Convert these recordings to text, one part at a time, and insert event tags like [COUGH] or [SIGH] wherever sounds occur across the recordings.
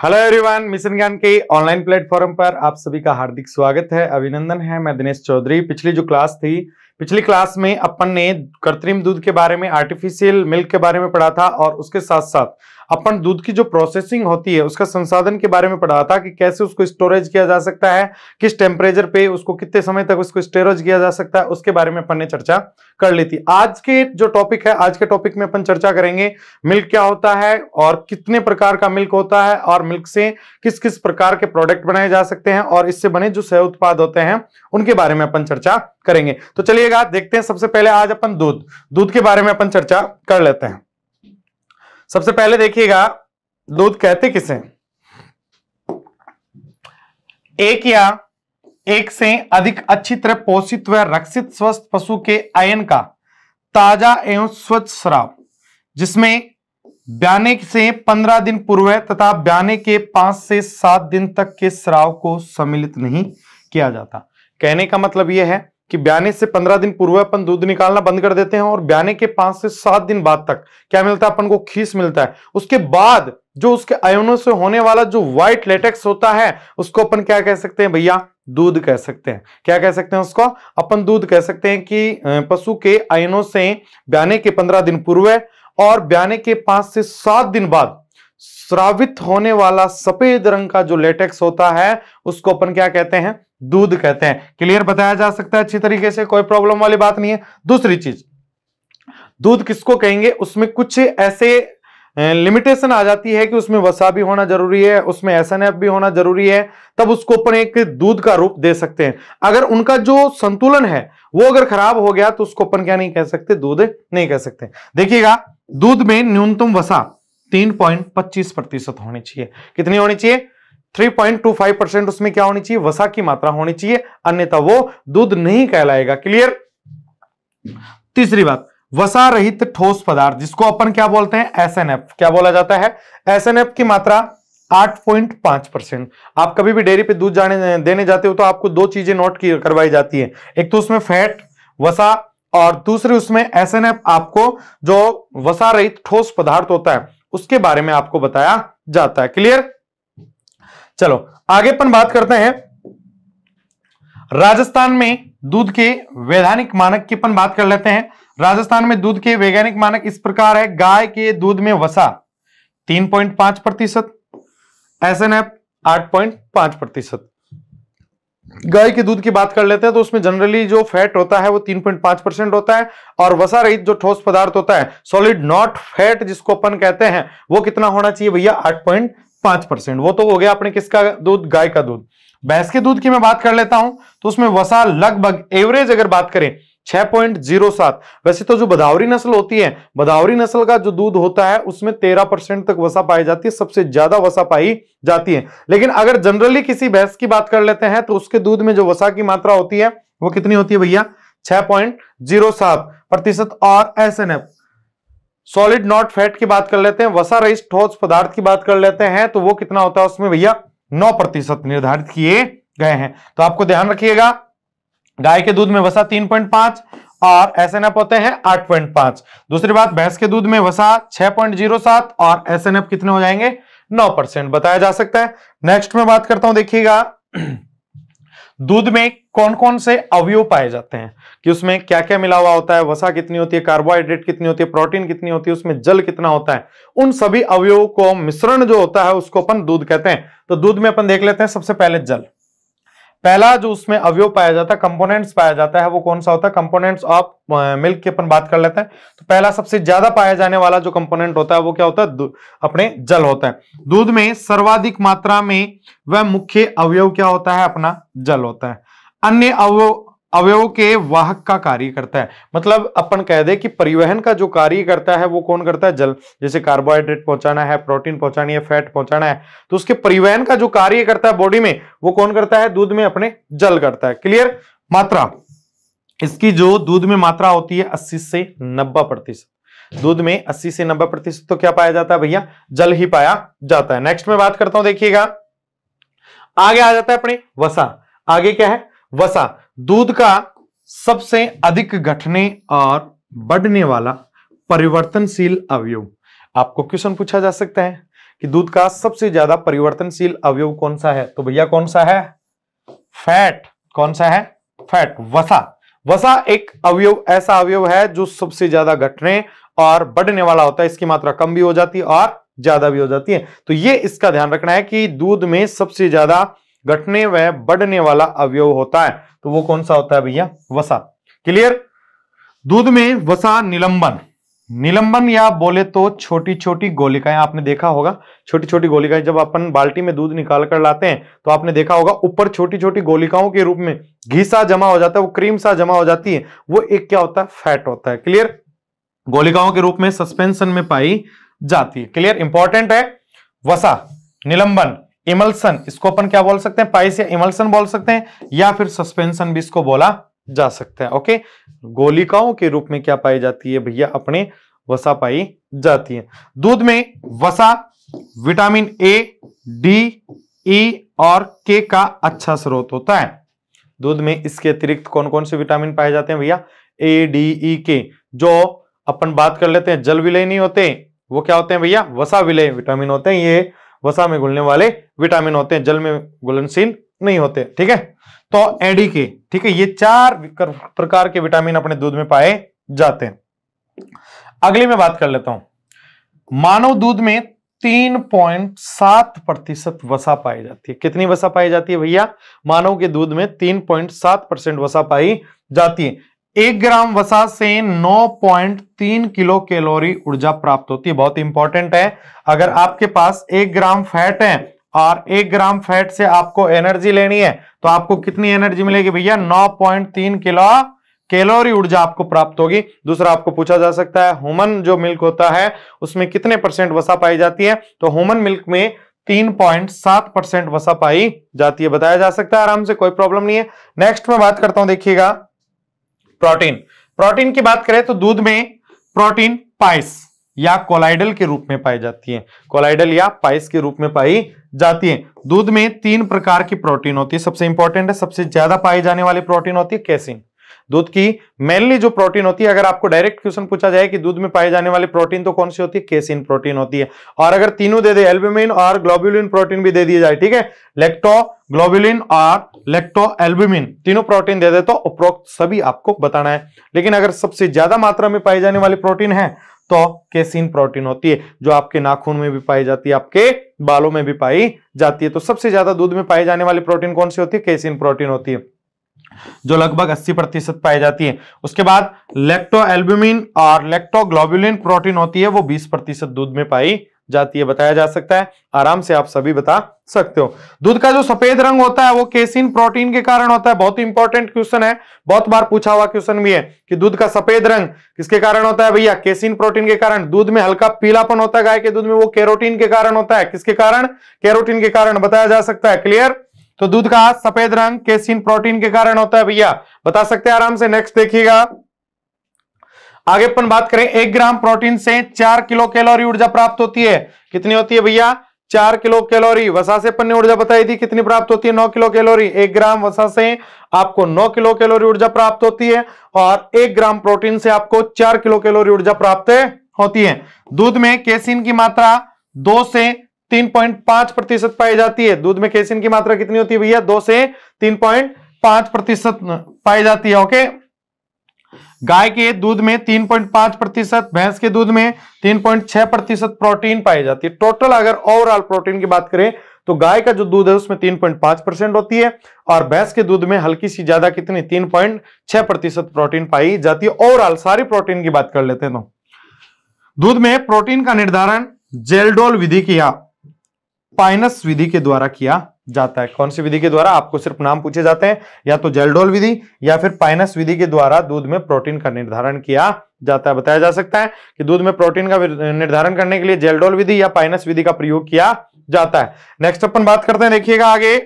hello everyone mission ज्ञान के online platform पर आप सभी का हार्दिक स्वागत है अभिनंदन है मैं दिनेश चौधरी पिछली जो क्लास थी पिछली क्लास में अपन ने कृत्रिम दूध के बारे में आर्टिफिशियल मिल्क के बारे में पढ़ा था और उसके साथ साथ अपन दूध की जो प्रोसेसिंग होती है उसका संसाधन के बारे में पढ़ा था कि कैसे उसको स्टोरेज किया जा सकता है किस टेम्परेचर पे उसको कितने समय तक उसको स्टोरेज किया जा सकता है उसके बारे में अपन ने चर्चा कर ली थी आज के जो टॉपिक है आज के टॉपिक में अपन चर्चा करेंगे मिल्क क्या होता है और कितने प्रकार का मिल्क होता है और मिल्क से किस किस प्रकार के प्रोडक्ट बनाए जा सकते हैं और इससे बने जो सह उत्पाद होते हैं उनके बारे में अपन चर्चा करेंगे तो चलिएगा देखते हैं सबसे पहले आज अपन दूध दूध के बारे में अपन चर्चा कर लेते हैं सबसे पहले देखिएगा दूध कहते किसे एक या एक से अधिक अच्छी तरह पोषित व रक्षित स्वस्थ पशु के आयन का ताजा एवं स्वच्छ शराब जिसमें ब्याने से पंद्रह दिन पूर्व तथा ब्याने के पांच से सात दिन तक के श्राव को सम्मिलित नहीं किया जाता कहने का मतलब यह है कि ब्याने से पंद्रह दिन पूर्व अपन दूध निकालना बंद कर देते हैं और ब्याने के पांच से सात दिन बाद तक क्या मिलता है अपन को खीस मिलता है उसके बाद जो उसके अयोनों से होने वाला जो व्हाइट लेटेक्स होता है उसको अपन क्या कह सकते हैं भैया दूध कह सकते हैं क्या कह सकते हैं उसको अपन दूध कह सकते हैं कि पशु के अयनों से ब्याने के पंद्रह दिन पूर्व और ब्याने के पांच से सात दिन बाद स्रावित होने वाला सफेद रंग का जो लेटेक्स होता है उसको अपन क्या कहते हैं दूध कहते हैं क्लियर बताया जा सकता है अच्छी तरीके से कोई प्रॉब्लम वाली बात नहीं है दूसरी चीज दूध किसको कहेंगे उसमें कुछ ऐसे लिमिटेशन आ जाती है कि उसमें वसा भी होना जरूरी है उसमें एस भी होना जरूरी है तब उसको अपन एक दूध का रूप दे सकते हैं अगर उनका जो संतुलन है वो अगर खराब हो गया तो उसको अपन क्या नहीं कह सकते दूध नहीं कह सकते देखिएगा दूध में न्यूनतम वसा तीन पॉइंट पच्चीस प्रतिशत होनी चाहिए कितनी होनी चाहिए 3.25 परसेंट उसमें क्या होनी चाहिए वसा की मात्रा होनी चाहिए अन्यथा वो दूध नहीं कहलाएगा क्लियर तीसरी बात वसा रहित ठोस पदार्थ जिसको अपन क्या बोलते हैं एसएनएफ क्या बोला जाता है एसएनएफ की मात्रा 8.5 परसेंट आप कभी भी डेयरी पे दूध जाने देने जाते हो तो आपको दो चीजें नोट करवाई जाती है एक तो उसमें फैट वसा और दूसरी उसमें एसएनएफ आपको जो वसा रहित ठोस पदार्थ होता है उसके बारे में आपको बताया जाता है क्लियर चलो आगे अपन बात करते हैं राजस्थान में दूध के वैधानिक मानक की अपन बात कर लेते हैं राजस्थान में दूध के वैज्ञानिक मानक इस प्रकार है गाय के दूध में वसा 3.5 प्रतिशत एस एन एफ आठ पॉइंट पांच प्रतिशत गाय के दूध की बात कर लेते हैं तो उसमें जनरली जो फैट होता है वो 3.5 परसेंट होता है और वसा रहित जो ठोस पदार्थ होता है सॉलिड नॉट फैट जिसको अपन कहते हैं वो कितना होना चाहिए भैया 8.5 परसेंट वो तो हो गया अपने किसका दूध गाय का दूध भैंस के दूध की मैं बात कर लेता हूं तो उसमें वसा लगभग एवरेज अगर बात करें 6.07 वैसे तो जो बदावरी नस्ल होती है बदावरी नस्ल का जो दूध होता है उसमें 13 परसेंट तक वसा पाई जाती है सबसे ज्यादा वसा पाई जाती है लेकिन अगर जनरली किसी भैंस की बात कर लेते हैं तो उसके दूध में जो वसा की मात्रा होती है वो कितनी होती है भैया 6.07 प्रतिशत और S N F solid not fat की बात कर लेते हैं वसा रही ठोस पदार्थ की बात कर लेते हैं तो वो कितना होता है उसमें भैया नौ प्रतिशत निर्धारित किए गए हैं तो आपको ध्यान रखिएगा गाय के दूध में वसा तीन पॉइंट पांच और एस एन एफ होते हैं आठ पॉइंट पांच दूसरी बात भैंस के दूध में वसा छह पॉइंट जीरो सात और एस एन एफ कितने हो जाएंगे नौ परसेंट बताया जा सकता है नेक्स्ट में बात करता हूं देखिएगा [CLEARS THROAT] दूध में कौन कौन से अवयव पाए जाते हैं कि उसमें क्या क्या मिला हुआ होता है वसा कितनी होती है कार्बोहाइड्रेट कितनी होती है प्रोटीन कितनी होती है उसमें जल कितना होता है उन सभी अवयवों को मिश्रण जो होता है उसको अपन दूध कहते हैं तो दूध में अपन देख लेते हैं सबसे पहले जल पहला जो उसमें अवयव पाया जाता है कंपोनेंट्स पाया जाता है वो कौन सा होता है कंपोनेंट्स ऑफ मिल्क की अपन बात कर लेते हैं तो पहला सबसे ज्यादा पाया जाने वाला जो कंपोनेंट होता है वो क्या होता है अपने जल होता है दूध में सर्वाधिक मात्रा में वह मुख्य अवयव क्या होता है अपना जल होता है अन्य अवयव अवयव के वाहक का कार्य करता है मतलब अपन कह दे कि परिवहन का जो कार्य करता है वो कौन करता है जल जैसे कार्बोहाइड्रेट पहुंचाना है प्रोटीन पहुंचानी है फैट पहुंचाना है तो उसके परिवहन का जो कार्य करता है बॉडी में वो कौन करता है दूध में अपने जल करता है क्लियर मात्रा इसकी जो दूध में मात्रा होती है अस्सी से नब्बे दूध में अस्सी से नब्बे तो क्या पाया जाता है भैया जल ही पाया जाता है नेक्स्ट में बात करता हूं देखिएगा आगे आ जाता है अपने वसा आगे क्या है वसा दूध का सबसे अधिक घटने और बढ़ने वाला परिवर्तनशील अवयव आपको क्वेश्चन पूछा जा सकता है कि दूध का सबसे ज्यादा परिवर्तनशील अवयव कौन सा है तो भैया कौन सा है फैट कौन सा है फैट वसा वसा एक अवयव ऐसा अवयव है जो सबसे ज्यादा घटने और बढ़ने वाला होता है इसकी मात्रा कम भी हो जाती है और ज्यादा भी हो जाती है तो ये इसका ध्यान रखना है कि दूध में सबसे ज्यादा घटने व बढ़ने वाला अवयव होता है तो वो कौन सा होता है भैया वसा क्लियर दूध में वसा निलंबन निलंबन या बोले तो छोटी छोटी गोलिकाएं आपने देखा होगा छोटी छोटी गोलिकाएं जब अपन बाल्टी में दूध निकाल कर लाते हैं तो आपने देखा होगा ऊपर छोटी छोटी गोलिकाओं के रूप में घी सा जमा हो जाता है वो क्रीम सा जमा हो जाती है वो एक क्या होता है फैट होता है क्लियर गोलिकाओं के रूप में सस्पेंशन में पाई जाती है क्लियर इंपॉर्टेंट है वसा निलंबन इमल्सन इसको अपन क्या बोल सकते हैं पाइस या इमल्सन बोल सकते हैं या फिर सस्पेंशन भी इसको बोला जा सकता है ओके गोलिकाओं के रूप में क्या पाई जाती है भैया अपने वसा पाई जाती है दूध में वसा विटामिन ए डी ई और के का अच्छा स्रोत होता है दूध में इसके अतिरिक्त कौन कौन से विटामिन पाए जाते हैं भैया ए डी ई के जो अपन बात कर लेते हैं जल विलय नहीं होते वो क्या होते हैं भैया वसा विलय विटामिन होते हैं ये वसा में घुलने वाले विटामिन होते हैं जल में घुलनशील नहीं होते ठीक है तो एडी के ठीक है ये चार प्रकार के विटामिन अपने दूध में पाए जाते हैं अगली में बात कर लेता हूं मानव दूध में तीन पॉइंट सात प्रतिशत वसा पाई जाती है कितनी वसा पाई जाती है भैया मानव के दूध में तीन पॉइंट सात परसेंट वसा पाई जाती है एक ग्राम वसा से 9.3 किलो कैलोरी ऊर्जा प्राप्त होती है बहुत इंपॉर्टेंट है अगर आपके पास एक ग्राम फैट है और एक ग्राम फैट से आपको एनर्जी लेनी है तो आपको कितनी एनर्जी मिलेगी भैया 9.3 किलो कैलोरी ऊर्जा आपको प्राप्त होगी दूसरा आपको पूछा जा सकता है ह्यूमन जो मिल्क होता है उसमें कितने परसेंट वसा पाई जाती है तो ह्यूमन मिल्क में तीन पॉइंट सात परसेंट वसा पाई जाती है बताया जा सकता है आराम से कोई प्रॉब्लम नहीं है नेक्स्ट में बात करता हूं देखिएगा प्रोटीन प्रोटीन की बात करें तो दूध में प्रोटीन पाइस या कोलाइडल के रूप में पाई जाती है कोलाइडल या पाइस के रूप में पाई जाती है दूध में तीन प्रकार की प्रोटीन होती है सबसे इंपॉर्टेंट है सबसे ज्यादा पाई जाने वाली प्रोटीन होती है कैसिन दूध की मेनली जो प्रोटीन होती है अगर आपको डायरेक्ट क्वेश्चन पूछा जाए कि दूध में पाए जाने वाली प्रोटीन तो कौन सी होती है केसिन प्रोटीन होती है और अगर तीनों दे दे एल्बुमिन और ग्लोब्यूलिन प्रोटीन भी दे दिए जाए ठीक है लेक्टो ग्लोब्यूलिन और लेक्टो एल्बुमिन तीनों प्रोटीन दे दे तो उपरोक्त सभी आपको बताना है लेकिन अगर सबसे ज्यादा मात्रा में पाई जाने वाली प्रोटीन है तो केसिन प्रोटीन होती है जो आपके नाखून में भी पाई जाती है आपके बालों में भी पाई जाती है तो सबसे ज्यादा दूध में पाई जाने वाली प्रोटीन कौन सी होती है केसिन प्रोटीन होती है जो लगभग 80 प्रतिशत पाई जाती है उसके बाद लेक्टो एल्ब्यूमिन और लेक्टोग्लोबुलिन प्रोटीन होती है वो 20 प्रतिशत दूध में पाई जाती है बताया जा सकता है आराम से आप सभी बता सकते हो दूध का जो सफेद रंग होता है वो केसिन प्रोटीन के कारण होता है बहुत ही इंपॉर्टेंट क्वेश्चन है बहुत बार पूछा हुआ क्वेश्चन भी है कि दूध का सफेद रंग किसके कारण होता है भैया केसिन प्रोटीन के कारण दूध में हल्का पीलापन होता है गाय के दूध में वो कैरोटीन के कारण होता है किसके कारण कैरोटीन के कारण बताया जा सकता है क्लियर तो दूध का सफेद रंग केसिन प्रोटीन के कारण होता है भैया बता सकते हैं आराम से नेक्स्ट देखिएगा आगे अपन बात करें एक ग्राम प्रोटीन से चार किलो कैलोरी ऊर्जा प्राप्त होती है कितनी होती है भैया चार किलो कैलोरी वसा से अपन ने ऊर्जा बताई थी कितनी प्राप्त होती है नौ किलो कैलोरी एक ग्राम वसा से आपको नौ किलो कैलोरी ऊर्जा प्राप्त होती है और एक ग्राम प्रोटीन से आपको चार किलो कैलोरी ऊर्जा प्राप्त होती है दूध में केसिन की मात्रा दो से 3.5 प्रतिशत पाई जाती है दूध में कैसिन की मात्रा कितनी होती है भैया दो से 3.5 प्रतिशत पाई जाती है ओके गाय के दूध में 3.5 प्रतिशत भैंस के दूध में 3.6 प्रतिशत प्रोटीन पाई जाती है टोटल अगर ओवरऑल प्रोटीन की बात करें तो गाय का जो दूध है उसमें 3.5 परसेंट होती है और भैंस के दूध में हल्की सी ज्यादा कितनी 3.6 प्रतिशत प्रोटीन पाई जाती है ओवरऑल सारी प्रोटीन की बात कर लेते हैं तो दूध में प्रोटीन का निर्धारण जेलडोल विधि किया पाइनस विधि के द्वारा किया जाता है कौन सी विधि के द्वारा आपको सिर्फ नाम पूछे जाते हैं या तो जेलडोल विधि या फिर पाइनस विधि के द्वारा दूध में प्रोटीन का निर्धारण किया जाता है बताया जा सकता है कि दूध में प्रोटीन का निर्धारण करने के लिए जेलडोल विधि या पाइनस विधि का प्रयोग किया जाता है नेक्स्ट अपन बात करते हैं देखिएगा आगे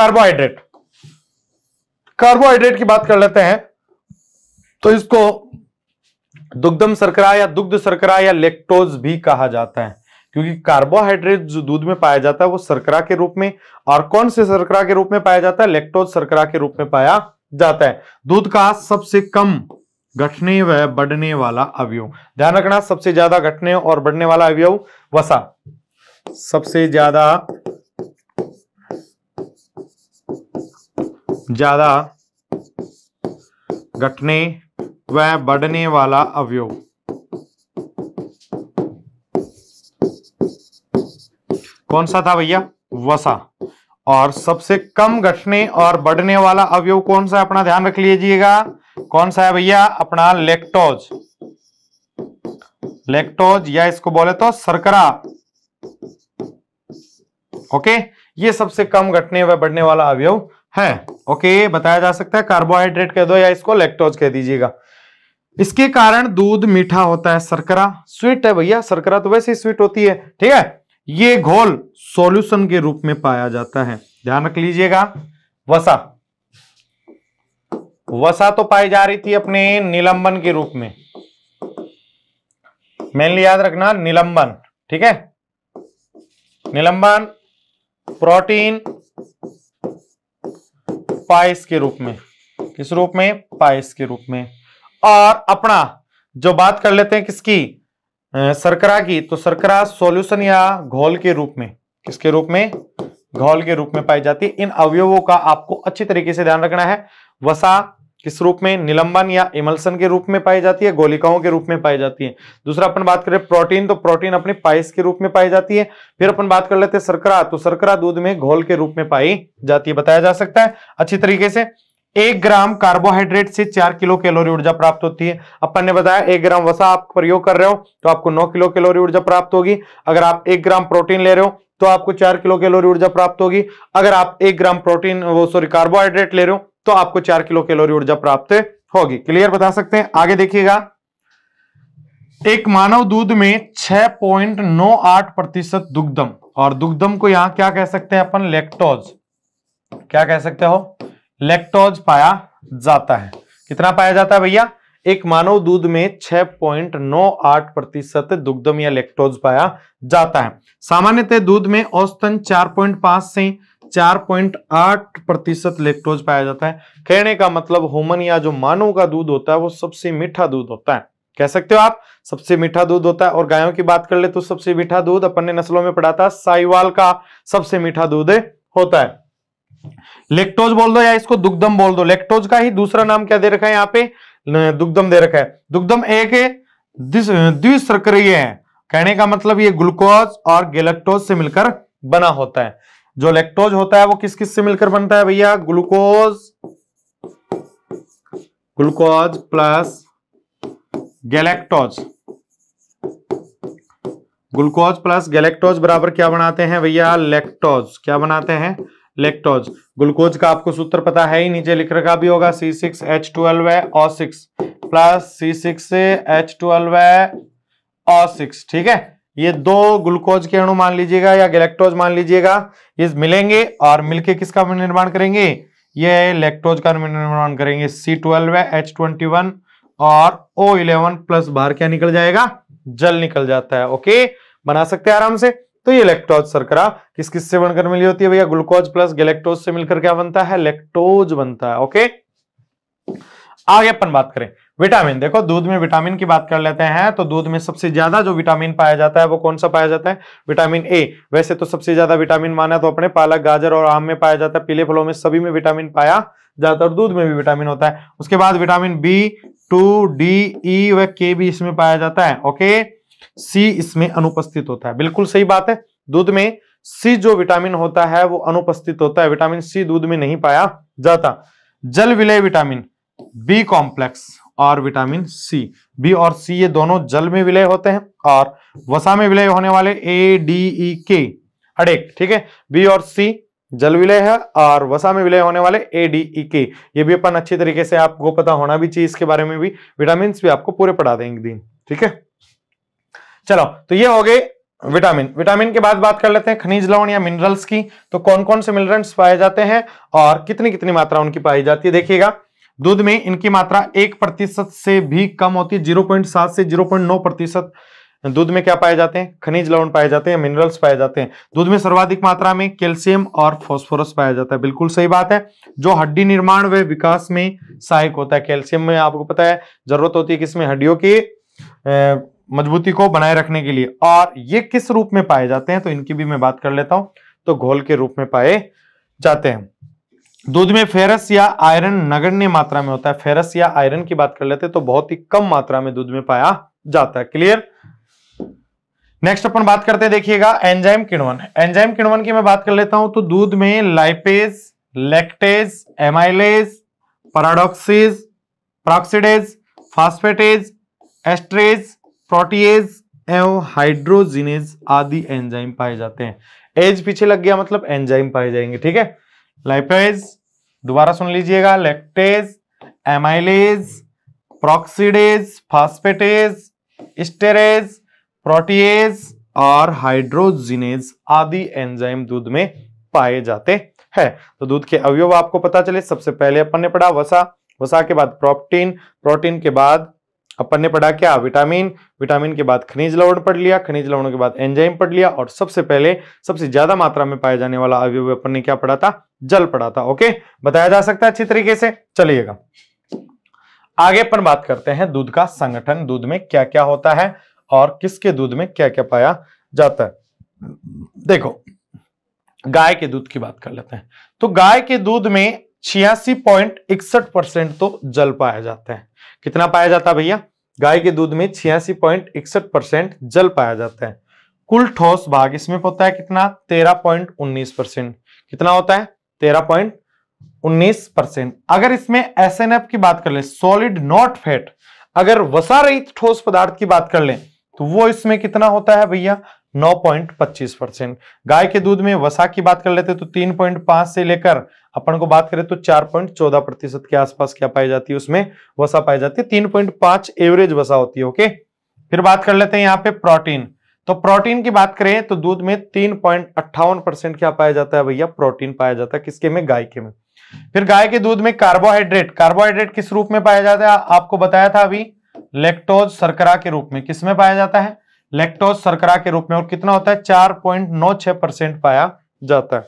कार्बोहाइड्रेट कार्बोहाइड्रेट की बात कर लेते हैं तो इसको दुग्धम सरकरा या दुग्ध सरकरा या लेक्टोज भी कहा जाता है क्योंकि कार्बोहाइड्रेट जो दूध में पाया जाता है वो सरकरा के रूप में और कौन से सरकरा के रूप में पाया जाता है लेक्टोज सरकरा के रूप में पाया जाता है दूध का सबसे कम घटने व बढ़ने वाला अवयव ध्यान रखना सबसे ज्यादा घटने और बढ़ने वाला अवयव वसा सबसे ज्यादा ज्यादा घटने व बढ़ने वाला अवयव कौन सा था भैया वसा और सबसे कम घटने और बढ़ने वाला अवयव कौन सा अपना ध्यान रख लीजिएगा कौन सा है भैया अपना लेक्टोज लेक्टोज या इसको बोले तो सरकरा ओके ये सबसे कम घटने व बढ़ने वाला अवयव है ओके बताया जा सकता है कार्बोहाइड्रेट कह दो या इसको लेक्टोज कह दीजिएगा इसके कारण दूध मीठा होता है सरकरा स्वीट है भैया सरकरा तो वैसे ही स्वीट होती है ठीक है ये घोल सॉल्यूशन के रूप में पाया जाता है ध्यान रख लीजिएगा वसा वसा तो पाई जा रही थी अपने निलंबन के रूप में मेनली याद रखना निलंबन ठीक है निलंबन प्रोटीन पाइस के रूप में किस रूप में पाइस के रूप में और अपना जो बात कर लेते हैं किसकी सरकरा की तो सरकरा सॉल्यूशन या घोल के रूप में किसके रूप में घोल के रूप में पाई जाती है इन अवयवों का आपको अच्छी तरीके से ध्यान रखना है वसा किस रूप में निलंबन या इमल्सन के रूप में पाई जाती है गोलिकाओं के रूप में पाई जाती है दूसरा अपन बात करें प्रोटीन तो प्रोटीन अपने पाइस के रूप में पाई जाती है फिर अपन बात कर लेते हैं सरकरा तो सरकरा दूध में घोल के रूप में पाई जाती है बताया जा सकता है अच्छी तरीके से एक ग्राम कार्बोहाइड्रेट से चार किलो कैलोरी ऊर्जा प्राप्त होती है अपन ने बताया एक ग्राम वसा आप प्रयोग कर रहे हो तो आपको नौ किलो कैलोरी ऊर्जा प्राप्त होगी अगर आप एक ग्राम प्रोटीन ले रहे हो तो आपको चार किलो कैलोरी ऊर्जा प्राप्त होगी अगर आप एक ग्राम प्रोटीन वो सॉरी कार्बोहाइड्रेट ले रहे हो तो आपको चार किलो कैलोरी ऊर्जा प्राप्त होगी क्लियर बता सकते हैं आगे देखिएगा एक मानव दूध में छह पॉइंट नौ आठ प्रतिशत दुग्धम और दुग्धम को यहां क्या कह सकते हैं अपन लेक्टोज क्या कह सकते हो लेक्टोज पाया जाता है कितना पाया जाता है भैया एक मानव दूध में 6.98 प्रतिशत दुग्धम या लेक्टोज पाया जाता है सामान्यतः दूध में औसतन 4.5 से 4.8 प्रतिशत लेक्टोज पाया जाता है कहने का मतलब होमन या जो मानव का दूध होता है वो सबसे मीठा दूध होता है कह सकते हो आप सबसे मीठा दूध होता है और गायों की बात कर ले तो सबसे मीठा दूध अपन ने नस्लों में पढ़ा था साईवाल का सबसे मीठा दूध होता है लेक्टोज बोल दो या इसको दुग्धम बोल दो लेक्टोज का ही दूसरा नाम क्या दे रखा है यहाँ पे दुग्धम दे रखा है दुग्धम एक द्विशर्करीय है कहने का मतलब ये ग्लूकोज और गेलेक्टोज से मिलकर बना होता है जो लेक्टोज होता है वो किस किस से मिलकर बनता है भैया glucose glucose plus galactose glucose plus galactose बराबर क्या बनाते हैं भैया लेक्टोज क्या बनाते हैं लेक्टोज ग्लूकोज का आपको सूत्र पता है ही नीचे लिख रखा भी होगा सी सिक्स एच ट्वेल्व है O six plus C six H twelve है ओ सिक्स ठीक है ये दो ग्लूकोज के अणु मान लीजिएगा या गैलेक्टोज मान लीजिएगा ये मिलेंगे और मिलके किसका निर्माण करेंगे ये लेक्टोज का निर्माण करेंगे सी ट्वेल्व है एच ट्वेंटी वन और ओ इलेवन प्लस बाहर क्या निकल जाएगा जल निकल जाता है ओके बना सकते हैं आराम से तो ये लेक्टोज सरकरा किस किस से बनकर मिली होती है भैया ग्लूकोज प्लस गैलेक्टोज से मिलकर क्या बनता है लेक्टोज बनता है ओके आगे अपन बात करें विटामिन देखो दूध में विटामिन की बात कर लेते हैं तो दूध में सबसे ज्यादा जो विटामिन पाया जाता है वो कौन सा पाया जाता है विटामिन ए वैसे तो सबसे ज्यादा विटामिन माना तो अपने पालक गाजर और आम में पाया जाता है पीले फलों में सभी में विटामिन पाया जाता है और दूध में भी विटामिन होता है उसके बाद vitamin B two D E व के भी इसमें पाया जाता है ओके सी इसमें अनुपस्थित होता है बिल्कुल सही बात है दूध में सी जो विटामिन होता है वो अनुपस्थित होता है विटामिन सी दूध में नहीं पाया जाता जल विलय विटामिन बी कॉम्प्लेक्स और विटामिन सी बी और सी ये दोनों जल में विलय होते हैं और वसा में विलय होने वाले ए डी ई के अडेक ठीक है बी और सी जल विलय है और वसा में विलय होने वाले ए डी ई के ये भी अपन अच्छी तरीके से आपको पता होना भी चाहिए इसके बारे में भी विटामिन भी आपको पूरे पढ़ा देंगे दिन ठीक है चलो तो ये हो गए विटामिन विटामिन के बाद बात कर लेते हैं खनिज लवण या मिनरल्स की तो कौन कौन से मिनरल्स पाए जाते हैं और कितनी कितनी मात्रा उनकी पाई जाती है देखिएगा दूध में इनकी मात्रा एक प्रतिशत से भी कम होती है जीरो पॉइंट सात से जीरो पॉइंट नौ प्रतिशत दूध में क्या पाए जाते हैं खनिज लवण पाए जाते हैं मिनरल्स पाए जाते हैं दूध में सर्वाधिक मात्रा में कैल्शियम और फास्फोरस पाया जाता है बिल्कुल सही बात है जो हड्डी निर्माण व विकास में सहायक होता है कैल्शियम में आपको पता है जरूरत होती है किसमें हड्डियों की मजबूती को बनाए रखने के लिए और ये किस रूप में पाए जाते हैं तो इनकी भी मैं बात कर लेता हूं तो घोल के रूप में पाए जाते हैं दूध में फेरस या आयरन नगण्य मात्रा में होता है फेरस या आयरन की बात कर लेते हैं तो बहुत ही कम मात्रा में दूध में पाया जाता है क्लियर नेक्स्ट अपन बात करते हैं देखिएगा एंजाइम किण्वन एंजाइम किण्वन की मैं बात कर लेता हूं तो दूध में लाइपेज लैक्टेज एमाइलेज पराडोक्सिस प्रॉक्सीडेज फास्फेटेज एस्ट्रेज प्रोटीज एवं हाइड्रोजिनेज आदि एंजाइम पाए जाते हैं एज पीछे लग गया मतलब एंजाइम पाए जाएंगे ठीक है लाइपेज दोबारा सुन लीजिएगा lactase amylase peroxidase phosphatase esterase protease और हाइड्रोजिनेज आदि एंजाइम दूध में पाए जाते हैं तो दूध के अवयव आपको पता चले सबसे पहले अपन ने पढ़ा वसा वसा के बाद प्रोटीन प्रोटीन के बाद अपन ने पढ़ा क्या विटामिन विटामिन के बाद खनिज लवण पढ़ लिया खनिज लवण के बाद एंजाइम पढ़ लिया और सबसे पहले सबसे ज्यादा मात्रा में पाया जाने वाला अवयव अपन ने क्या पढ़ा था जल पढ़ा था ओके बताया जा सकता है अच्छी तरीके से चलिएगा आगे अपन बात करते हैं दूध का संगठन दूध में क्या क्या होता है और किसके दूध में क्या क्या पाया जाता है देखो गाय के दूध की बात कर लेते हैं तो गाय के दूध में छियासी पॉइंट इकसठ परसेंट तो जल पाया जाता है कितना पाया जाता है भैया गाय के दूध में छियासी परसेंट जल पाया जाता है कुल ठोस भाग इसमें होता है कितना तेरह पॉइंट उन्नीस परसेंट कितना होता है तेरह पॉइंट उन्नीस परसेंट अगर इसमें एस एन एफ की बात कर ले सॉलिड नॉट फैट अगर वसा रहित ठोस पदार्थ की बात कर ले तो वो इसमें कितना होता है भैया 9.25 परसेंट गाय के दूध में वसा की बात कर लेते तो 3.5 से लेकर अपन को बात करें तो 4.14 प्रतिशत के आसपास क्या पाई जाती है उसमें वसा पाई जाती है 3.5 एवरेज वसा होती है ओके फिर बात कर लेते हैं यहाँ पे प्रोटीन तो प्रोटीन की बात करें तो दूध में तीन परसेंट क्या पाया जाता है भैया प्रोटीन पाया जाता है किसके में गाय के में फिर गाय के दूध में कार्बोहाइड्रेट कार्बोहाइड्रेट किस रूप में पाया जाता है आपको बताया था अभी लेक्टोज सरकरा के रूप में किसमें पाया जाता है लेक्टोज सरकरा के रूप में और कितना होता है चार पॉइंट नौ छह परसेंट पाया जाता है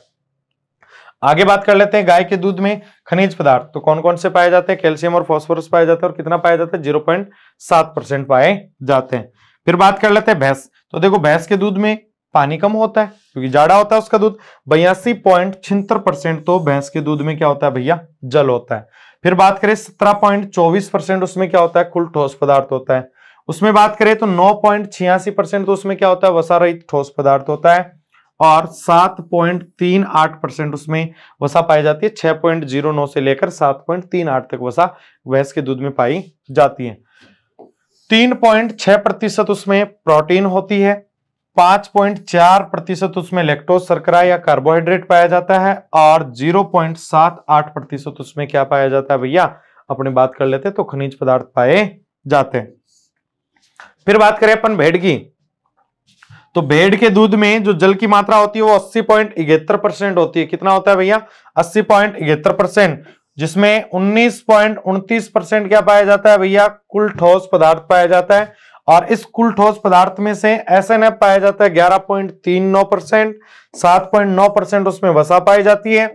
आगे बात कर लेते हैं गाय के दूध में खनिज पदार्थ तो कौन कौन से पाए जाते हैं कैल्शियम और फॉस्फोरस पाए जाते हैं और कितना पाया जाता है जीरो पॉइंट सात परसेंट पाए जाते हैं फिर बात कर लेते हैं भैंस तो देखो भैंस के दूध में पानी कम होता है क्योंकि जाड़ा होता है उसका दूध बयासी पॉइंट छिहत्तर परसेंट तो भैंस के दूध में क्या होता है भैया जल होता है फिर बात करें सत्रह पॉइंट चौबीस परसेंट उसमें क्या होता है कुल ठोस पदार्थ होता है उसमें बात करें तो नौ पॉइंट छियासी परसेंट तो उसमें क्या होता है वसा रहित ठोस पदार्थ होता है और सात पॉइंट तीन आठ परसेंट उसमें वसा पाई जाती है छह पॉइंट जीरो नौ से लेकर सात पॉइंट तीन आठ तक वसा भैंस के दूध में पाई जाती है तीन पॉइंट छह प्रतिशत उसमें प्रोटीन होती है पांच पॉइंट चार प्रतिशत उसमें लेक्टोज सरकरा या कार्बोहाइड्रेट पाया जाता है और जीरो पॉइंट सात आठ प्रतिशत उसमें क्या पाया जाता है भैया अपने बात कर लेते तो खनिज पदार्थ पाए जाते हैं फिर बात करें अपन भेड़ की तो भेड़ के दूध में जो जल की मात्रा होती है वो अस्सी पॉइंट इकहत्तर परसेंट होती है कितना होता है भैया अस्सी पॉइंट इकहत्तर परसेंट जिसमें उन्नीस पॉइंट उनतीस परसेंट क्या पाया जाता है भैया कुल ठोस पदार्थ पाया जाता है और इस कुल ठोस पदार्थ में से एस एन एफ पाया जाता है ग्यारह पॉइंट तीन नौ परसेंट सात पॉइंट नौ परसेंट उसमें वसा पाई जाती है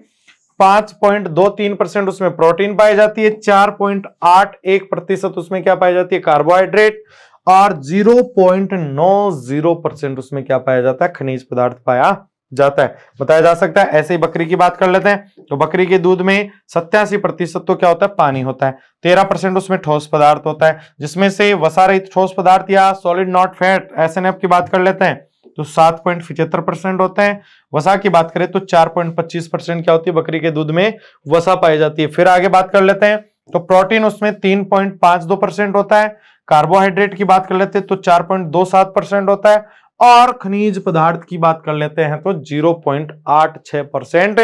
पांच पॉइंट दो तीन परसेंट उसमें प्रोटीन पाई जाती है चार पॉइंट आठ एक प्रतिशत उसमें क्या पाई जाती है कार्बोहाइड्रेट और 0.90 परसेंट उसमें क्या पाया जाता है खनिज पदार्थ पाया जाता है बताया जा सकता है ऐसे ही बकरी की बात कर लेते हैं तो बकरी के दूध में सत्यासी प्रतिशत तो क्या होता है पानी होता है तेरह परसेंट उसमें ठोस पदार्थ होता है जिसमें से वसा रहित ठोस पदार्थ या सॉलिड नॉट फैट एस की बात कर लेते हैं तो सात पॉइंट पिछहत्तर परसेंट होते हैं वसा की बात करें तो चार पॉइंट पच्चीस परसेंट क्या होती है बकरी के दूध में वसा पाई जाती है फिर आगे बात कर लेते हैं तो प्रोटीन उसमें तीन पॉइंट पांच दो परसेंट होता है कार्बोहाइड्रेट की बात कर लेते हैं तो चार पॉइंट दो सात परसेंट होता है और खनिज पदार्थ की बात कर लेते हैं तो जीरो पॉइंट आठ छह परसेंट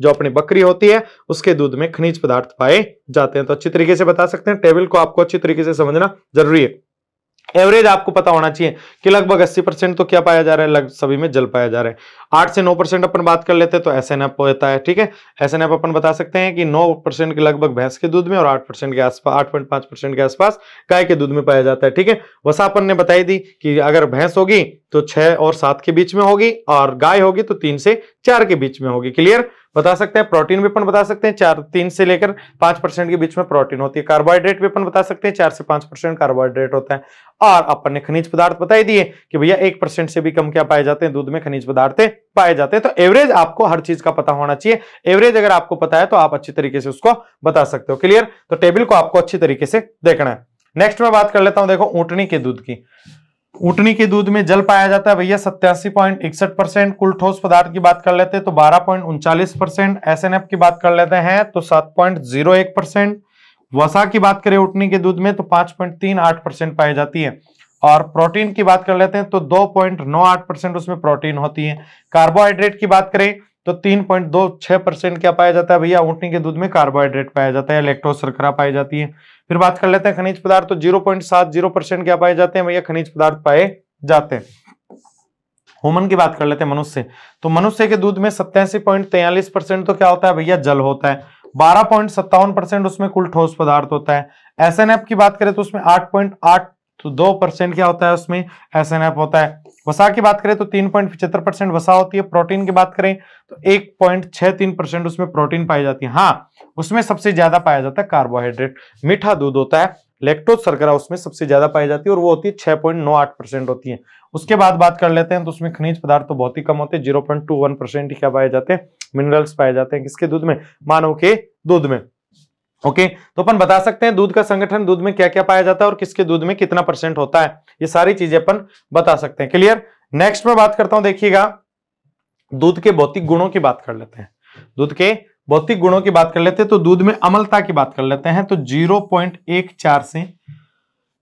जो अपनी बकरी होती है उसके दूध में खनिज पदार्थ पाए जाते हैं तो अच्छी तरीके से बता सकते हैं टेबल को आपको अच्छी तरीके से समझना जरूरी है एवरेज आपको पता होना चाहिए कि लगभग 80 परसेंट तो क्या पाया जा रहा है लग सभी में जल पाया जा रहा है आठ से नौ परसेंट अपन बात कर लेते हैं तो एस एन एफ होता है ठीक है एस एन एफ अपन बता सकते हैं कि नौ परसेंट के लगभग भैंस के दूध में और आठ परसेंट के आसपास आठ पॉइंट पांच परसेंट के आसपास गाय के दूध में पाया जाता है ठीक है वसा अपन ने बताई दी कि अगर भैंस होगी तो छह और सात के बीच में होगी और गाय होगी तो तीन से चार के बीच में होगी क्लियर बता सकते हैं प्रोटीन भी अपन बता सकते हैं चार तीन से लेकर पांच परसेंट के बीच में प्रोटीन होती है कार्बोहाइड्रेट भी अपन बता सकते हैं चार से पांच परसेंट कार्बोहाइड्रेट होता है और अपन ने खनिज पदार्थ बताई दिए कि भैया एक परसेंट से भी कम क्या पाए जाते हैं दूध में खनिज पदार्थ पाए जाते हैं तो एवरेज आपको हर चीज का पता होना चाहिए एवरेज अगर आपको पता है तो आप अच्छी तरीके से उसको बता सकते हो क्लियर तो टेबल को आपको अच्छी तरीके से देखना है नेक्स्ट में बात कर लेता हूं देखो ऊटनी के दूध की उटनी के दूध में जल पाया जाता है भैया सत्यासी पॉइंट इकसठ परसेंट कुल ठोस पदार्थ की बात कर लेते हैं तो बारह पॉइंट उनचालीस परसेंट एस एन एफ की बात कर लेते हैं तो सात पॉइंट जीरो एक परसेंट वसा की बात करें उठनी के दूध में तो पांच पॉइंट तीन आठ परसेंट पाई जाती है और प्रोटीन की बात कर लेते हैं तो दो पॉइंट नौ आठ परसेंट उसमें प्रोटीन होती है कार्बोहाइड्रेट की बात करें तो तीन पॉइंट दो छह परसेंट क्या पाया जाता है भैया ऊँटनी के दूध में कार्बोहाइड्रेट पाया जाता है लैक्टोज सरखरा पाई जाती है फिर बात कर लेते हैं खनिज पदार्थ तो जीरो पॉइंट सात जीरो परसेंट क्या पाए जाते हैं भैया खनिज पदार्थ पाए जाते हैं हुमन की बात कर लेते हैं मनुष्य तो मनुष्य के दूध में सत्यासी पॉइंट परसेंट तो क्या होता है भैया जल होता है बारह पॉइंट सत्तावन परसेंट उसमें कुल ठोस पदार्थ होता है एस की बात करें तो उसमें आठ पॉइंट आठ तो दो परसेंट क्या होता है उसमें एस होता है वसा की बात करें तो तीन पॉइंट पिछहत्तर परसेंट वसा होती है प्रोटीन की बात करें तो एक पॉइंट छह तीन परसेंट उसमें प्रोटीन पाई जाती है हाँ उसमें सबसे ज्यादा पाया जाता है कार्बोहाइड्रेट मीठा दूध होता है लेक्टोज सरकरा उसमें सबसे ज्यादा पाई जाती है और वो होती है छह पॉइंट नौ आठ परसेंट होती है उसके बाद बात कर लेते हैं तो उसमें खनिज पदार्थ तो बहुत ही कम होते हैं zero point two one percent ही क्या पाए जाते हैं मिनरल्स पाए जाते हैं किसके दूध में मानव के दूध में ओके तो अपन बता सकते हैं दूध का संगठन दूध में क्या क्या पाया जाता है और किसके दूध में कितना परसेंट होता है ये सारी चीजें अपन बता सकते हैं क्लियर नेक्स्ट में बात करता हूं देखिएगा दूध के भौतिक गुणों की बात कर लेते हैं दूध के भौतिक गुणों की बात कर लेते हैं तो दूध में अमलता की बात कर लेते हैं तो जीरो पॉइंट एक चार से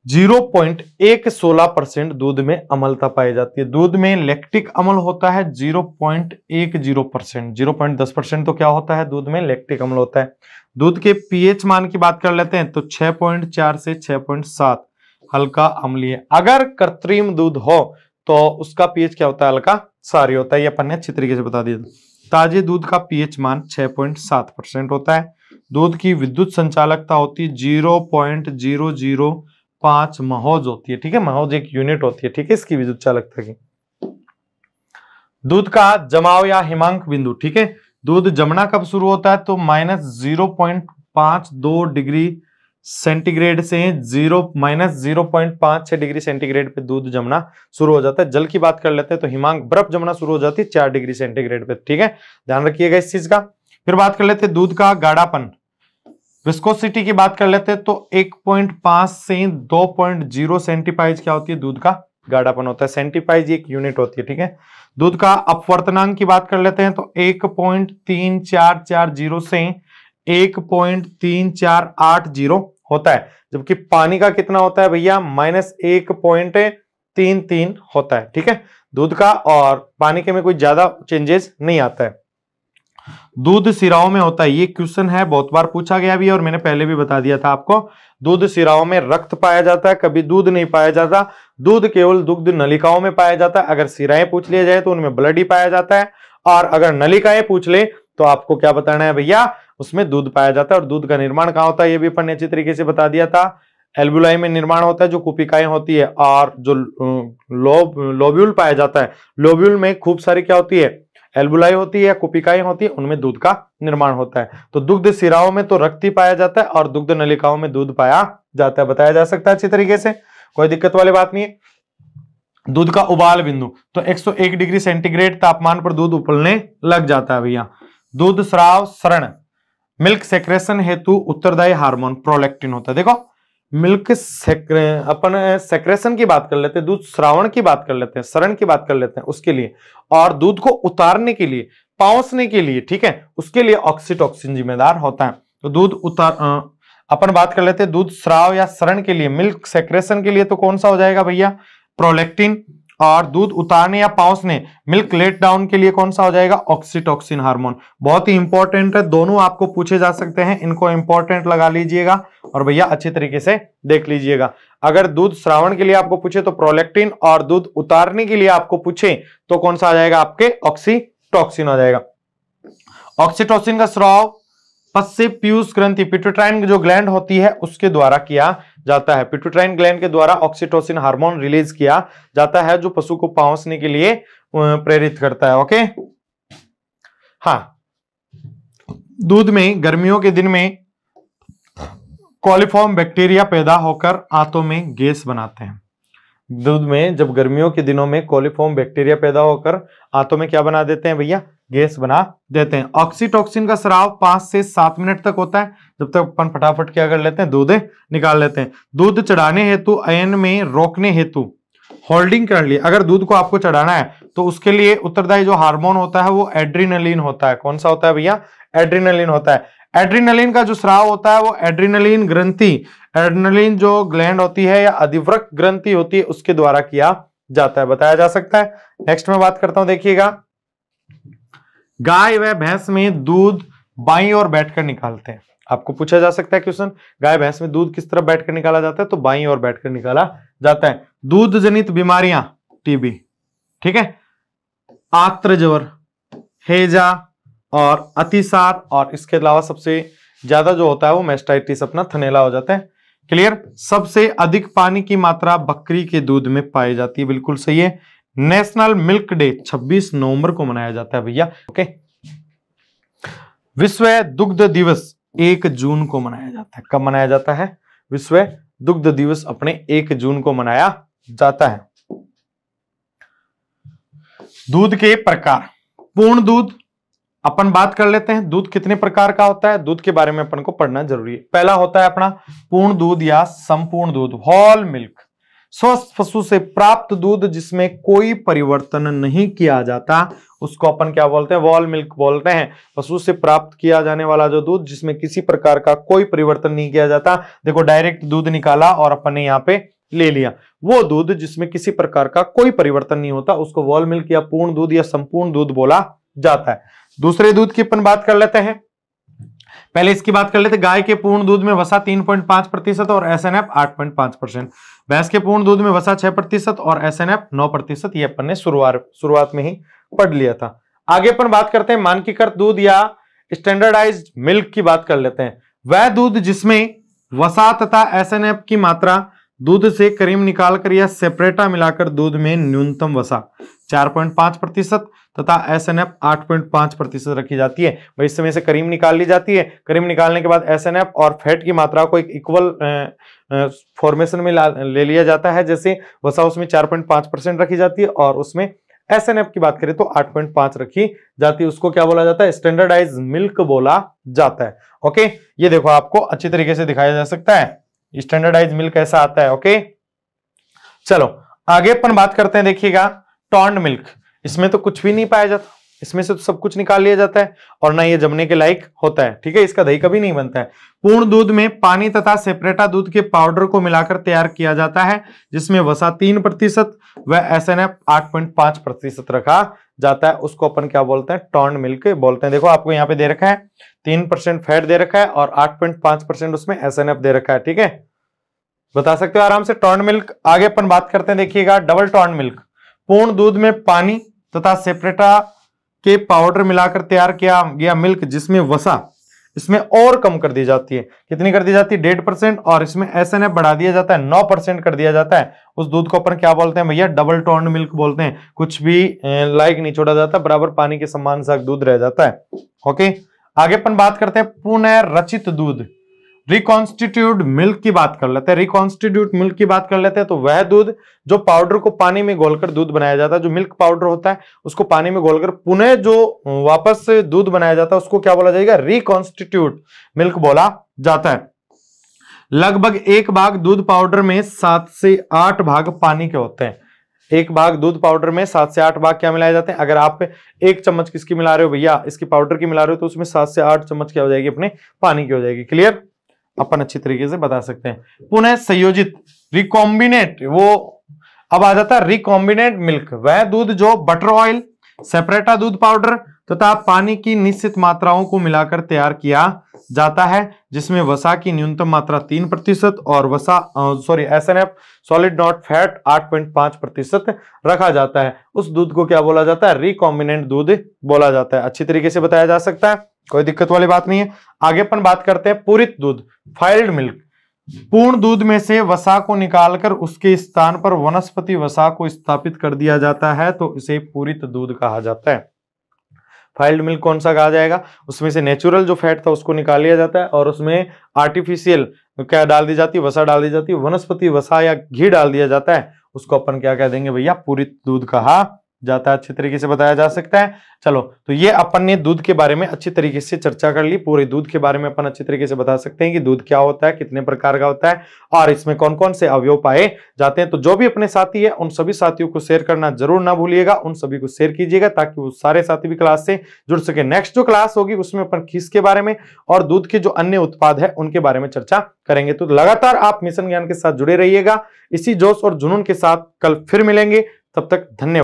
जीरो पॉइंट एक सोलह परसेंट दूध में अमलता पाई जाती है दूध में लैक्टिक अमल होता है जीरो पॉइंट एक जीरो परसेंट जीरो पॉइंट दस परसेंट तो क्या होता है दूध में लैक्टिक अमल होता है दूध के पीएच मान की बात कर लेते हैं तो छह पॉइंट चार से छह पॉइंट सात हल्का अमलीय अगर कृत्रिम दूध हो तो उसका पीएच क्या होता है हल्का सारी होता है यह अपन ने अच्छी तरीके से बता दिया ताजे दूध का पीएच मान 6.7 परसेंट होता है दूध की विद्युत संचालकता होती है जीरो पॉइंट जीरो जीरो पांच महोज होती है ठीक है महोज एक यूनिट होती है ठीक है इसकी विद्युत चालकता की दूध का जमाव या हिमांक बिंदु ठीक है दूध जमना कब शुरू होता है तो माइनस जीरो पॉइंट पांच दो डिग्री सेंटीग्रेड से जीरो माइनस जीरो पॉइंट पांच छह डिग्री सेंटीग्रेड पे दूध जमना शुरू हो जाता है जल की बात कर लेते हैं तो हिमांक बर्फ जमना शुरू हो जाती है चार डिग्री सेंटीग्रेड पे ठीक है ध्यान रखिएगा इस चीज का फिर बात कर लेते हैं दूध का गाढ़ापन विस्कोसिटी की बात कर लेते हैं तो 1.5 से 2.0 सेंटीपाइज क्या होती है दूध का गाढ़ापन होता है सेंटीपाइज एक यूनिट होती है ठीक है दूध का अपवर्तनांक की बात कर लेते हैं तो एक पॉइंट तीन चार चार जीरो से एक पॉइंट तीन चार आठ जीरो होता है जबकि पानी का कितना होता है भैया माइनस एक पॉइंट तीन तीन होता है ठीक है दूध का और पानी के में कोई ज्यादा चेंजेस नहीं आता है दूध सिराओं में होता है ये क्वेश्चन है बहुत बार पूछा गया भी और मैंने पहले भी बता दिया था आपको दूध सिराओं में रक्त पाया जाता है कभी दूध नहीं पाया जाता दूध केवल दुग्ध नलिकाओं में पाया जाता है अगर सिराएं पूछ लिया जाए तो उनमें ब्लड ही पाया जाता है और अगर नलिकाएं पूछ ले तो आपको क्या बताना है भैया उसमें दूध पाया जाता है और दूध का निर्माण कहाँ होता है ये भी अपन ने अच्छी तरीके से बता दिया था एल्बुलाई में निर्माण होता है जो कुपिकाएं होती है और जो लोब लोब्यूल पाया जाता है लोब्यूल में खूब सारी क्या होती है एल्बुलाई होती है या कुपिकाएं होती है उनमें दूध का निर्माण होता है तो दुग्ध सिराओं में तो रक्त ही पाया जाता है और दुग्ध नलिकाओं में दूध पाया जाता है बताया जा सकता है अच्छी तरीके से कोई दिक्कत वाली बात नहीं है दूध का उबाल बिंदु तो 101 डिग्री सेंटीग्रेड तापमान पर दूध उबलने लग जाता है भैया दूध स्राव शरण मिल्क सेक्रेशन हेतु उत्तरदायी हार्मोन प्रोलेक्टिन होता है देखो मिल्क सेक्रे अपन सेक्रेशन की बात कर लेते हैं दूध श्रावण की बात कर लेते हैं शरण की बात कर लेते हैं उसके लिए और दूध को उतारने के लिए पाउसने के लिए ठीक है उसके लिए ऑक्सीटॉक्सिन जिम्मेदार होता है तो दूध उतार अपन बात कर लेते हैं दूध श्राव या शरण के लिए मिल्क सेक्रेशन के लिए तो कौन सा हो जाएगा भैया प्रोलेक्टिन और दूध उतारने या पाउसने मिल्क लेट डाउन के लिए कौन सा हो जाएगा ऑक्सीटॉक्सिन हार्मोन बहुत ही इंपॉर्टेंट है दोनों आपको पूछे जा सकते हैं इनको इंपॉर्टेंट लगा लीजिएगा और भैया अच्छे तरीके से देख लीजिएगा अगर दूध श्रावण के लिए आपको पूछे तो प्रोलेक्टिन और दूध उतारने के लिए आपको पूछे तो कौन सा आ जाएगा आपके ऑक्सीटॉक्सिन आ जाएगा ऑक्सीटॉक्सिन का स्राव पश्चिम पीयूष ग्रंथि पिट्यूटाइन जो ग्लैंड होती है उसके द्वारा किया जाता है पिट्यूटराइन ग्लैंड के द्वारा ऑक्सीटोसिन हार्मोन रिलीज किया जाता है जो पशु को पहुंचने के लिए प्रेरित करता है ओके हाँ दूध में गर्मियों के दिन में कॉलिफॉर्म बैक्टीरिया पैदा होकर आंतों में गैस बनाते हैं दूध में जब गर्मियों के दिनों में कॉलिफॉर्म बैक्टीरिया पैदा होकर आंतों में क्या बना देते हैं भैया गैस बना देते हैं ऑक्सीटॉक्सिन का श्राव पांच से सात मिनट तक होता है जब तक अपन फटाफट क्या कर लेते हैं दूध निकाल लेते हैं दूध चढ़ाने हेतु अयन में रोकने हेतु होल्डिंग कर लिए अगर दूध को आपको चढ़ाना है तो उसके लिए उत्तरदायी जो हार्मोन होता है वो एड्रीनलिन होता है कौन सा होता है भैया एड्रीनलिन होता है एड्रीनलिन का जो श्राव होता है वो एड्रीनलिन ग्रंथि एड्रीनलिन जो ग्लैंड होती है या अधिव्रक ग्रंथि होती है उसके द्वारा किया जाता है बताया जा सकता है नेक्स्ट में बात करता हूं देखिएगा गाय व भैंस में दूध बाई और बैठकर निकालते हैं आपको पूछा जा सकता है क्वेश्चन गाय भैंस में दूध किस तरह बैठकर निकाला जाता है तो बाई और बैठकर निकाला जाता है दूध जनित बीमारियां टीबी ठीक है आत्र जोर हेजा और अतिसार और इसके अलावा सबसे ज्यादा जो होता है वो मेस्टाइटिस अपना थनेला हो जाता है क्लियर सबसे अधिक पानी की मात्रा बकरी के दूध में पाई जाती है बिल्कुल सही है नेशनल मिल्क डे 26 नवंबर को मनाया जाता है भैया ओके विश्व दुग्ध दिवस एक जून को मनाया जाता है कब मनाया जाता है विश्व दुग्ध दिवस अपने एक जून को मनाया जाता है दूध के प्रकार पूर्ण दूध अपन बात कर लेते हैं दूध कितने प्रकार का होता है दूध के बारे में अपन को पढ़ना जरूरी है पहला होता है अपना पूर्ण दूध या संपूर्ण दूध हॉल मिल्क स्वस्थ पशु से प्राप्त दूध जिसमें कोई परिवर्तन नहीं किया जाता उसको अपन क्या बोलते हैं वॉल मिल्क बोलते हैं पशु से प्राप्त किया जाने वाला जो दूध जिसमें किसी प्रकार का कोई परिवर्तन नहीं किया जाता देखो डायरेक्ट दूध निकाला और अपन ने यहाँ पे ले लिया वो दूध जिसमें किसी प्रकार का कोई परिवर्तन नहीं होता उसको वॉल मिल्क या पूर्ण दूध या संपूर्ण दूध बोला जाता है दूसरे दूध की अपन बात कर लेते हैं पहले इसकी बात कर लेते गाय के पूर्ण दूध में वसा 3.5 प्रतिशत और एस एन एफ आठ पॉइंट पांच परसेंट भैंस के पूर्ण दूध में वसा 6 प्रतिशत और एस एन एफ नौ प्रतिशत ये अपन ने शुरुआत शुरुआत में ही पढ़ लिया था आगे अपन बात करते हैं मानकीकृत दूध या स्टैंडर्डाइज मिल्क की बात कर लेते हैं वह दूध जिसमें वसा तथा एस एन एफ की मात्रा दूध से करीम निकालकर या सेपरेटा मिलाकर दूध में न्यूनतम वसा 4.5 प्रतिशत तथा एस एन एफ आठ पॉइंट पांच प्रतिशत रखी जाती है भाई इस समय से करीम निकाल ली जाती है करीम निकालने के बाद एस एन एफ और फैट की मात्रा को एक इक्वल फॉर्मेशन में ले लिया जाता है जैसे वसा उसमें चार पॉइंट पांच परसेंट रखी जाती है और उसमें एस एन एफ की बात करें तो आठ पॉइंट पांच रखी जाती है उसको क्या बोला जाता है स्टैंडर्डाइज मिल्क बोला जाता है ओके ये देखो आपको अच्छी तरीके से दिखाया जा सकता है स्टैंडर्डाइज मिल्क ऐसा आता है ओके चलो आगे अपन बात करते हैं देखिएगा टॉन्ड मिल्क इसमें तो कुछ भी नहीं पाया जाता इसमें से तो सब कुछ निकाल लिया जाता है और ना ये जमने के लायक होता है ठीक है इसका दही कभी नहीं बनता है पूर्ण दूध में पानी तथा सेपरेटा दूध के पाउडर को मिलाकर तैयार किया जाता है जिसमें वसा तीन प्रतिशत व एस एन एफ आठ पॉइंट पांच प्रतिशत रखा जाता है उसको अपन क्या बोलते हैं टॉन्ड मिल्क बोलते हैं देखो आपको यहाँ पे दे रखा है तीन परसेंट फैट दे रखा है और आठ पॉइंट पांच परसेंट उसमें एस एन एफ दे रखा है ठीक है बता सकते हो आराम से टॉन्ड मिल्क आगे अपन बात करते हैं देखिएगा डबल टॉन्ड मिल्क पूर्ण दूध में पानी तथा सेपरेटा के पाउडर मिलाकर तैयार किया गया मिल्क जिसमें वसा इसमें और कम कर दी जाती है कितनी कर दी जाती है डेढ़ परसेंट और इसमें एस एन बढ़ा दिया जाता है नौ परसेंट कर दिया जाता है उस दूध को अपन क्या बोलते हैं भैया डबल टोन मिल्क बोलते हैं कुछ भी लाइक नहीं छोड़ा जाता बराबर पानी के समान सा दूध रह जाता है ओके आगे अपन बात करते हैं पुनः रचित दूध रिकॉन्स्टिट्यूट मिल्क की बात कर लेते हैं रिकॉन्स्टिट्यूट मिल्क की बात कर लेते हैं तो वह दूध जो पाउडर को पानी में घोलकर दूध बनाया जाता है जो मिल्क पाउडर होता है उसको पानी में घोलकर पुनः जो वापस दूध बनाया जाता है उसको क्या बोला जाएगा रिकॉन्स्टिट्यूट मिल्क बोला जाता है लगभग एक भाग दूध पाउडर में सात से आठ भाग पानी के होते हैं एक भाग दूध पाउडर में सात से आठ भाग क्या मिलाए जाते हैं अगर आप एक चम्मच किसकी मिला रहे हो भैया इसकी पाउडर की मिला रहे हो तो उसमें सात से आठ चम्मच क्या हो जाएगी अपने पानी की हो जाएगी क्लियर अपन अच्छी तरीके से बता सकते हैं पुनः संयोजित रिकॉम्बिनेट वो अब आ जाता है रिकॉम्बिनेट मिल्क वह दूध जो बटर ऑयल सेपरेटा दूध पाउडर तथा तो पानी की निश्चित मात्राओं को मिलाकर तैयार किया जाता है जिसमें वसा की न्यूनतम मात्रा तीन प्रतिशत और वसा sorry S N F solid not fat आठ पॉइंट पांच प्रतिशत रखा जाता है उस दूध को क्या बोला जाता है रिकॉम्बिनेंट दूध बोला जाता है अच्छी तरीके से बताया जा सकता है कोई दिक्कत वाली बात नहीं है आगे अपन बात करते हैं पूरित दूध फाइल्ड मिल्क पूर्ण दूध में से वसा को निकालकर उसके स्थान पर वनस्पति वसा को स्थापित कर दिया जाता है तो इसे पूरित दूध कहा जाता है फाइल्ड मिल्क कौन सा कहा जाएगा उसमें से नेचुरल जो फैट था उसको निकाल लिया जाता है और उसमें आर्टिफिशियल क्या डाल दी जाती है वसा डाल दी जाती है वनस्पति वसा या घी डाल दिया जाता है उसको अपन क्या कह देंगे भैया पूरित दूध कहा जाता है अच्छे तरीके से बताया जा सकता है चलो तो ये अपन ने दूध के बारे में अच्छी तरीके से चर्चा कर ली पूरे दूध के बारे में अपन अच्छे तरीके से बता सकते हैं कि दूध क्या होता है कितने प्रकार का होता है और इसमें कौन कौन से अवयव पाए जाते हैं तो जो भी अपने साथी है उन सभी साथियों को शेयर करना जरूर ना भूलिएगा उन सभी को शेयर कीजिएगा ताकि वो सारे साथी भी क्लास से जुड़ सके नेक्स्ट जो क्लास होगी उसमें अपन खीस के बारे में और दूध के जो अन्य उत्पाद है उनके बारे में चर्चा करेंगे तो लगातार आप मिशन ज्ञान के साथ जुड़े रहिएगा इसी जोश और जुनून के साथ कल फिर मिलेंगे तब तक धन्यवाद